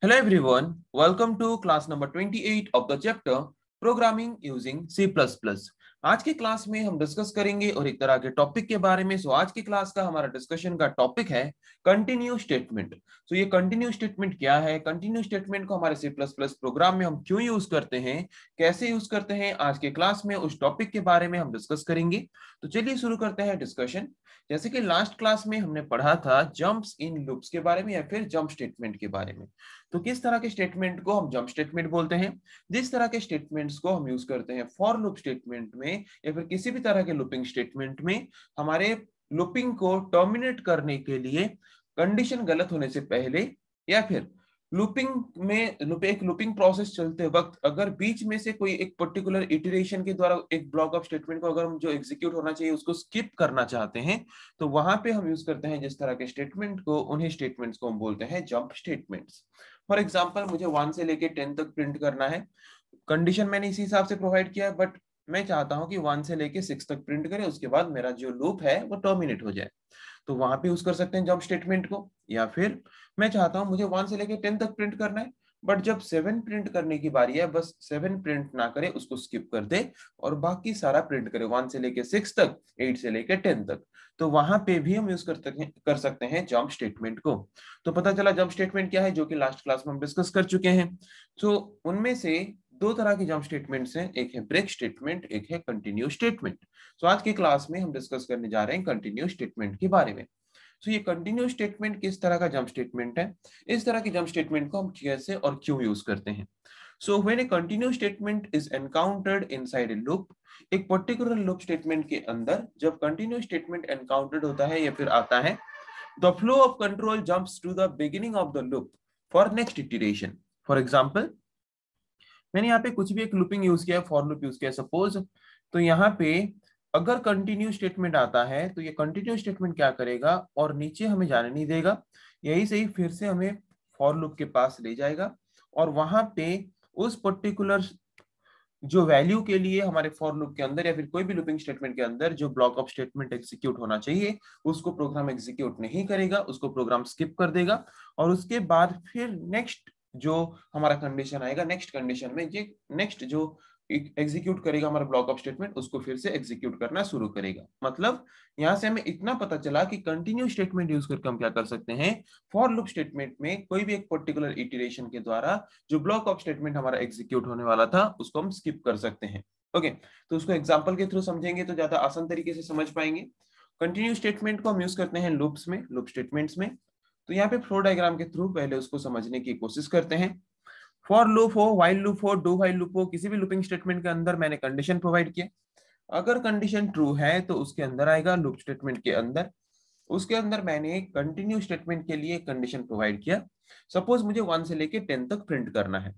Hello everyone, welcome to class number 28 of the chapter Programming using C++. आज के class में हम discuss करेंगे और एक तरह के टॉपिक के बारे में सो आज के क्लास का हमारा डिस्कशन का टॉपिक है कंटिन्यू स्टेटमेंट सो ये कंटिन्यू स्टेटमेंट क्या है कंटिन्यू स्टेटमेंट को हमारे सी प्लस प्लस प्रोग्राम में हम क्यों यूज करते हैं कैसे यूज करते हैं आज के क्लास में उस टॉपिक के बारे में हम डिस्कस करेंगे तो चलिए शुरू करते हैं डिस्कशन जैसे कि लास्ट क्लास में हमने पढ़ा था जम्प इन लुप्स के बारे में या फिर जम्प स्टेटमेंट के बारे में तो किस तरह के स्टेटमेंट को हम जंप स्टेटमेंट बोलते हैं जिस तरह के स्टेटमेंट्स को हम यूज करते हैं फॉर लुप स्टेटमेंट में या फिर किसी भी तरह के लुपिंग स्टेटमेंट में हमारे लुपिंग को टर्मिनेट करने के लिए कंडीशन गलत होने से पहले या फिर लूपिंग में एक लूपिंग प्रोसेस चलते वक्त अगर बीच में से कोई एक पर्टिकुलर इटरेशन के द्वारा एक ब्लॉक ऑफ स्टेटमेंट को अगर हम जो एग्जीक्यूट होना चाहिए उसको स्किप करना चाहते हैं तो वहां पे हम यूज करते हैं जिस तरह के स्टेटमेंट को उन्हीं स्टेटमेंट्स को हम बोलते हैं जंप स्टेटमेंट्स फॉर एग्जाम्पल मुझे वन से लेके टेन तक प्रिंट करना है कंडीशन मैंने इसी हिसाब से प्रोवाइड किया बट मैं चाहता हूँ कि वन से लेके सिक्स तक प्रिंट करे उसके बाद मेरा जो लूप है वो टर्मिनेट हो जाए तो वहां पे यूज कर सकते हैं जंप स्टेटमेंट को या फिर मैं चाहता हूं मुझे वन से लेके टेन तक प्रिंट करना है बट जब सेवन प्रिंट करने की बारी है बस सेवन प्रिंट ना करे उसको स्किप कर दे और बाकी सारा प्रिंट करे वन से लेके सिक्स तक एट से लेके टेन तक तो वहां पे भी हम यूज कर सकते हैं जंप स्टेटमेंट को तो पता चला जंप स्टेटमेंट क्या है जो कि लास्ट क्लास में हम डिस्कस कर चुके हैं तो उनमें से दो तरह के जंप स्टेटमेंट्स हैं एक है ब्रेक स्टेटमेंट एक है कंटिन्यू स्टेटमेंट सो आज के क्लास में हम डिस्कस करने जा रहे हैं कंटिन्यू स्टेटमेंट के बारे में सो so, ये कंटिन्यू स्टेटमेंट किस तरह का जंप स्टेटमेंट है इस तरह के जंप स्टेटमेंट को हम कैसे और क्यों यूज करते हैं so when a continue statement is encountered inside a loop एक पर्टिकुलर लूप स्टेटमेंट के अंदर जब कंटिन्यू स्टेटमेंट एनकाउंटर्ड होता है या फिर आता है the flow of control jumps to the beginning of the loop for next iteration for example मैंने यहाँ पे कुछ भी एक लुपिंग यूज किया है फॉर लुप यूज किया सपोज तो यहाँ पे अगर कंटिन्यू स्टेटमेंट आता है तो ये कंटिन्यू स्टेटमेंट क्या करेगा और नीचे हमें जाने नहीं देगा यही से ही फिर से हमें फॉर लुप के पास ले जाएगा और वहां पे उस पर्टिकुलर जो वैल्यू के लिए हमारे फॉर लुप के अंदर या फिर कोई भी लुपिंग स्टेटमेंट के अंदर जो ब्लॉक ऑफ स्टेटमेंट एग्जीक्यूट होना चाहिए उसको प्रोग्राम एग्जीक्यूट नहीं करेगा उसको प्रोग्राम स्किप कर देगा और उसके बाद फिर नेक्स्ट जो हमारा कंडीशन आएगा नेक्स्ट कंडीशन में ये नेक्स्ट जो एग्जीक्यूट करेगा हमारा ब्लॉक ऑफ स्टेटमेंट उसको फिर से एग्जीक्यूट करना शुरू करेगा मतलब यहाँ से हमें इतना पता चला कि कंटिन्यू स्टेटमेंट यूज करके हम क्या कर सकते हैं फॉर लुक स्टेटमेंट में कोई भी एक पर्टिकुलर इटिरेशन के द्वारा जो ब्लॉक ऑफ स्टेटमेंट हमारा एग्जीक्यूट होने वाला था उसको हम स्किप कर सकते हैं ओके okay, तो उसको एग्जाम्पल के थ्रू समझेंगे तो ज्यादा आसान तरीके से समझ पाएंगे कंटिन्यू स्टेटमेंट को हम यूज करते हैं लुप्स में लुप स्टेटमेंट्स में तो यहाँ पे फ्लो डायग्राम के थ्रू पहले उसको समझने की कोशिश करते हैं फॉर लूप हो वाइल लूप हो डू वाइल लूप हो किसी भी लुपिंग स्टेटमेंट के अंदर मैंने कंडीशन प्रोवाइड किया अगर कंडीशन ट्रू है तो उसके अंदर आएगा लूप स्टेटमेंट के अंदर उसके अंदर मैंने कंटिन्यू स्टेटमेंट के लिए कंडीशन प्रोवाइड किया सपोज मुझे वन से लेके टेन तक प्रिंट करना है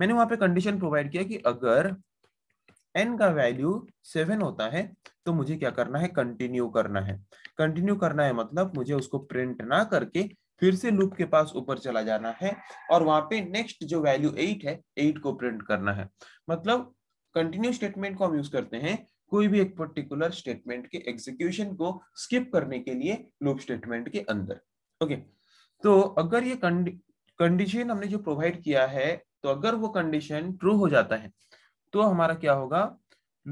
मैंने वहां पे कंडीशन प्रोवाइड किया कि अगर एन का वैल्यू सेवन होता है तो मुझे क्या करना है कंटिन्यू करना है कंटिन्यू करना है मतलब मुझे उसको प्रिंट ना करके फिर से लूप के पास ऊपर चला जाना है और वहां पे नेक्स्ट जो वैल्यू एट है एट को प्रिंट करना है मतलब कंटिन्यू स्टेटमेंट को हम यूज करते हैं कोई भी एक पर्टिकुलर स्टेटमेंट के एग्जीक्यूशन को स्किप करने के लिए लूप स्टेटमेंट के अंदर ओके तो अगर ये कंडीशन हमने जो प्रोवाइड किया है तो अगर वो कंडीशन ट्रू हो जाता है तो हमारा क्या होगा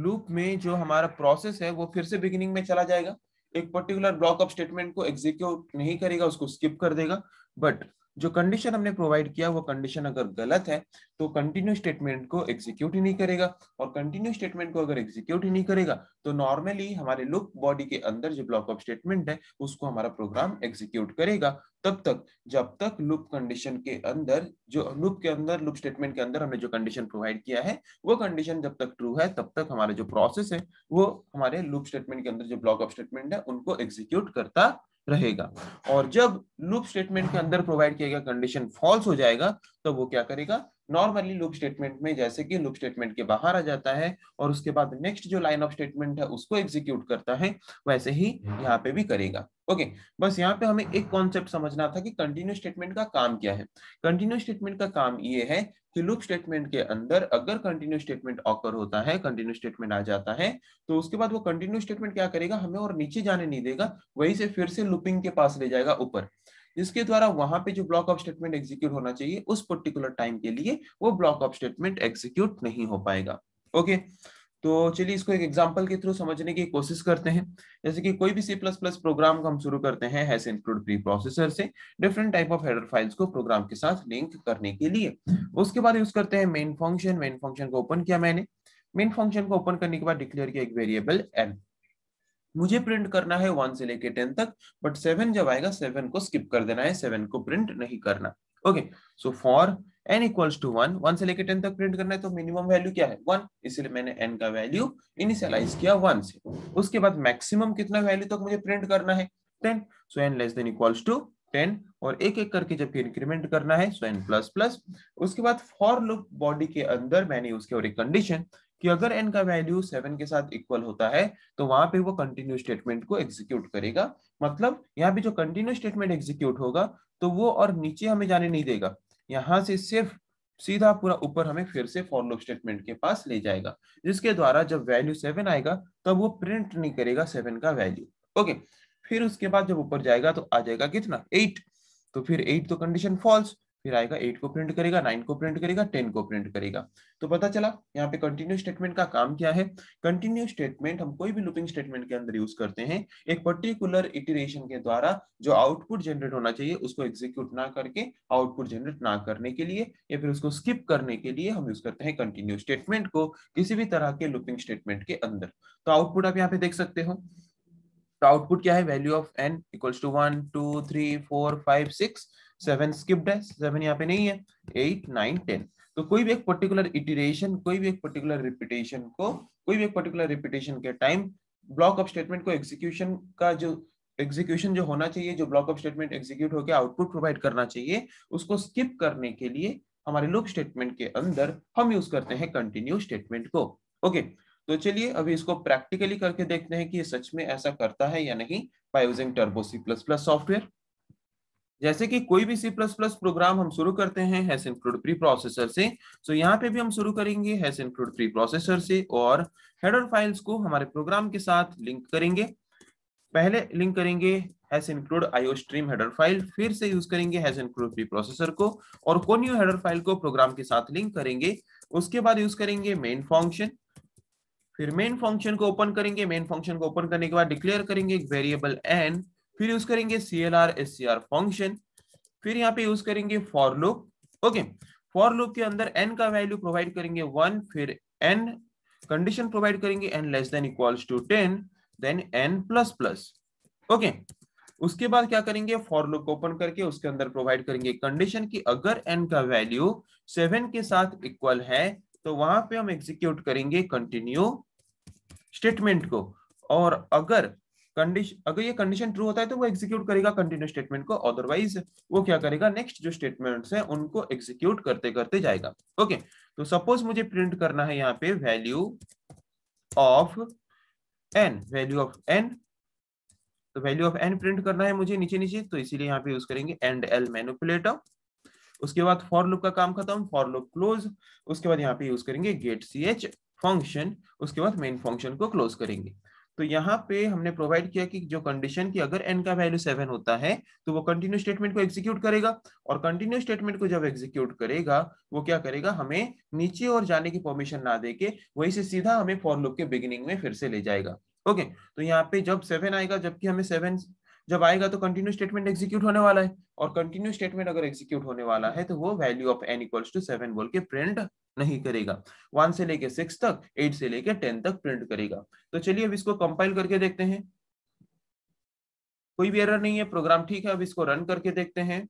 लूप में जो हमारा प्रोसेस है वो फिर से बिगिनिंग में चला जाएगा एक पर्टिकुलर ब्लॉक ऑफ स्टेटमेंट को एग्जीक्यूट नहीं करेगा उसको स्किप कर देगा बट जो कंडीशन हमने प्रोवाइड किया वो कंडीशन अगर गलत है तो कंटिन्यू स्टेटमेंट को एग्जीक्यूट ही नहीं करेगा और कंटिन्यू स्टेटमेंट को अगर एग्जीक्यूट ही नहीं करेगा तो नॉर्मली हमारे लुक बॉडी के अंदर जो ब्लॉक ऑफ स्टेटमेंट है उसको हमारा प्रोग्राम एग्जीक्यूट करेगा तब तक जब तक लुप कंडीशन के अंदर जो लुप के अंदर लुप स्टेटमेंट के अंदर हमने जो कंडीशन प्रोवाइड किया है वो कंडीशन जब तक ट्रू है तब तक हमारा जो प्रोसेस है वो हमारे लुप स्टेटमेंट के अंदर जो ब्लॉक ऑफ स्टेटमेंट है उनको एग्जीक्यूट करता रहेगा और जब लूप स्टेटमेंट के अंदर प्रोवाइड किया गया कंडीशन फॉल्स हो जाएगा तो वो क्या करेगा नॉर्मली लुक स्टेटमेंट में जैसे कि लुक स्टेटमेंट के बाहर आ जाता है और उसके बाद नेक्स्ट जो लाइन ऑफ स्टेटमेंट है उसको एग्जीक्यूट करता है वैसे ही हम्म। यहाँ पे भी करेगा ओके बस यहाँ पे हमें एक कॉन्सेप्ट समझना था कि कंटिन्यू स्टेटमेंट का काम क्या है कंटिन्यू स्टेटमेंट का काम ये है कि लुक स्टेटमेंट के अंदर अगर कंटिन्यू स्टेटमेंट ऑकर होता है कंटिन्यू स्टेटमेंट आ जाता है तो उसके बाद वो कंटिन्यू स्टेटमेंट क्या करेगा हमें और नीचे जाने नहीं देगा वही से फिर से लुपिंग के पास ले जाएगा ऊपर जिसके द्वारा वहां पे जो ब्लॉक ऑफ स्टेटमेंट एग्जीक्यूट होना चाहिए उस पर्टिकुलर टाइम के लिए वो ब्लॉक ऑफ स्टेटमेंट एग्जीक्यूट नहीं हो पाएगा ओके तो चलिए इसको एक एग्जाम्पल के थ्रू समझने की कोशिश करते हैं जैसे कि कोई भी सी प्लस प्लस प्रोग्राम को हम शुरू करते हैं हैस इंक्लूड प्री प्रोसेसर से different type of header files को प्रोग्राम के साथ लिंक करने के लिए उसके बाद यूज करते हैं मेन फंक्शन मेन फंक्शन को ओपन किया मैंने मेन फंक्शन को ओपन करने के बाद डिक्लेयर किया एक वेरिएबल एन मुझे प्रिंट करना है वन से लेके टेन तक बट सेवन जब आएगा सेवन को स्किप कर देना है सेवन को प्रिंट नहीं करना okay so for n equals to one one से लेके टेन तक प्रिंट करना है तो मिनिमम वैल्यू क्या है वन इसलिए मैंने एन का वैल्यू इनिशियलाइज किया वन से उसके बाद मैक्सिमम कितना वैल्यू तक तो मुझे प्रिंट करना है ten so n less than equals to ten और एक एक करके जब इंक्रीमेंट करना है सो एन प्लस प्लस उसके बाद फॉर लुप बॉडी के अंदर मैंने उसके और एक कंडीशन कि अगर एन का वैल्यू सेवन के साथ इक्वल होता है तो वहां पे वो कंटिन्यू स्टेटमेंट को एग्जीक्यूट करेगा मतलब यहाँ पे जो कंटिन्यू स्टेटमेंट एग्जीक्यूट होगा तो वो और नीचे हमें जाने नहीं देगा यहाँ से सिर्फ सीधा पूरा ऊपर हमें फिर से फॉर लूप स्टेटमेंट के पास ले जाएगा जिसके द्वारा जब वैल्यू सेवन आएगा तब वो प्रिंट नहीं करेगा सेवन का वैल्यू ओके फिर उसके बाद जब ऊपर जाएगा तो आ जाएगा कितना एट तो फिर एट तो कंडीशन फॉल्स फिर आएगा एट को प्रिंट करेगा नाइन को प्रिंट करेगा टेन को प्रिंट करेगा तो पता चला यहाँ पे कंटिन्यू स्टेटमेंट का काम क्या है कंटिन्यू स्टेटमेंट हम कोई भी लुपिंग स्टेटमेंट के अंदर यूज करते हैं एक पर्टिकुलर इटरेशन के द्वारा जो आउटपुट जनरेट होना चाहिए उसको एग्जीक्यूट ना करके आउटपुट जनरेट ना करने के लिए या फिर उसको स्किप करने के लिए हम यूज करते हैं कंटिन्यू स्टेटमेंट को किसी भी तरह के लुपिंग स्टेटमेंट के अंदर तो आउटपुट आप यहाँ पे देख सकते हो तो आउटपुट क्या है value of n equals to one two three four five six seven skipped है सेवन यहाँ पे नहीं है एट नाइन टेन तो कोई भी एक पर्टिकुलर इटिरेशन कोई भी एक पर्टिकुलर रिपीटेशन को कोई भी एक पर्टिकुलर रिपीटेशन के टाइम ब्लॉक ऑफ स्टेटमेंट को एग्जीक्यूशन का जो एग्जीक्यूशन जो होना चाहिए जो ब्लॉक ऑफ स्टेटमेंट एग्जीक्यूट होकर आउटपुट प्रोवाइड करना चाहिए उसको स्किप करने के लिए हमारे लुक स्टेटमेंट के अंदर हम यूज करते हैं कंटिन्यू स्टेटमेंट को ओके okay. तो चलिए अभी इसको प्रैक्टिकली करके देखते हैं कि ये सच में ऐसा करता है या नहीं by using turbo C plus plus software जैसे कि कोई भी सी प्लस प्लस प्रोग्राम हम शुरू करते हैं हैस इंक्लूड प्री प्रोसेसर से सो तो यहाँ पे भी हम शुरू करेंगे हैस इंक्लूड प्री प्रोसेसर से और हेडर फाइल्स को हमारे प्रोग्राम के साथ लिंक करेंगे पहले लिंक करेंगे hash include iostream header file फिर से यूज करेंगे हैस इंक्लूड प्री प्रोसेसर को और कोन्यू हेडर फाइल को प्रोग्राम के साथ लिंक करेंगे उसके बाद यूज करेंगे मेन फंक्शन फिर मेन फंक्शन को ओपन करेंगे मेन फंक्शन को ओपन करने के बाद डिक्लेयर करेंगे एक वेरिएबल एन फिर यूज करेंगे C L R S C R function फिर यहाँ पे यूज करेंगे for loop okay for loop के अंदर एन का वैल्यू प्रोवाइड करेंगे वन फिर एन कंडीशन प्रोवाइड करेंगे n less than equals to ten then n plus plus okay उसके बाद क्या करेंगे फॉर लूप ओपन करके उसके अंदर प्रोवाइड करेंगे कंडीशन की अगर एन का वैल्यू सेवन के साथ इक्वल है तो वहां पे हम एग्जीक्यूट करेंगे कंटिन्यू स्टेटमेंट को और अगर कंडीशन अगर ये कंडीशन ट्रू होता है तो वो एग्जीक्यूट करेगा कंटिन्यू स्टेटमेंट को अदरवाइज वो क्या करेगा नेक्स्ट जो स्टेटमेंट्स हैं उनको एग्जीक्यूट करते करते जाएगा ओके okay, तो सपोज मुझे प्रिंट करना है यहाँ पे value of n value of n तो वैल्यू ऑफ एन प्रिंट करना है मुझे नीचे नीचे तो इसीलिए यहाँ पे यूज करेंगे एंड एल मैनुपुलेटर उसके बाद फॉर लुक का काम खत्म फॉर लुक क्लोज उसके बाद यहाँ पे यूज करेंगे गेट सी एच फंक्शन उसके बाद मेन फंक्शन को क्लोज करेंगे तो यहाँ पे हमने प्रोवाइड किया कि जो कंडीशन की अगर एन का वैल्यू सेवन होता है तो वो कंटिन्यू स्टेटमेंट को एग्जीक्यूट करेगा और कंटिन्यू स्टेटमेंट को जब एग्जीक्यूट करेगा वो क्या करेगा हमें नीचे और जाने की परमिशन ना देके वहीं से सीधा हमें फॉर लुक के बिगिनिंग में फिर से ले जाएगा ओके okay, तो यहाँ पे जब सेवन आएगा जबकि हमें सेवन जब आएगा तो कंटिन्यू स्टेटमेंट एग्जीक्यूट होने वाला है और कंटिन्यू स्टेटमेंट अगर एग्जीक्यूट होने वाला है तो वो value of n equals to seven बोल के प्रिंट नहीं करेगा वन से लेके सिक्स तक एट से लेके टेन तक प्रिंट करेगा तो चलिए अब इसको कंपाइल करके देखते हैं कोई भी एरर नहीं है प्रोग्राम ठीक है अब इसको रन करके देखते हैं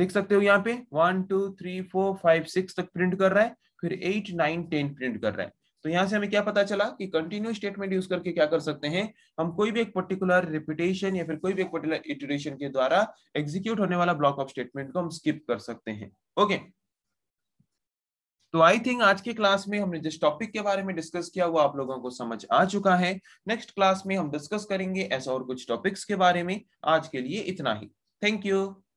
देख सकते हो यहाँ पे one two three four five six तक प्रिंट कर रहा है फिर एट नाइन टेन प्रिंट कर रहा है तो यहां से हमें क्या पता चला कि कंटिन्यू स्टेटमेंट यूज करके क्या कर सकते हैं हम कोई भी एक पर्टिकुलर रिपीटेशन या फिर कोई भी एक पर्टिकुलर इटरेशन के द्वारा एग्जीक्यूट होने वाला ब्लॉक ऑफ स्टेटमेंट को हम स्किप कर सकते हैं ओके okay. तो आई थिंक आज के क्लास में हमने जिस टॉपिक के बारे में डिस्कस किया वो आप लोगों को समझ आ चुका है नेक्स्ट क्लास में हम डिस्कस करेंगे ऐसा और कुछ टॉपिक्स के बारे में आज के लिए इतना ही थैंक यू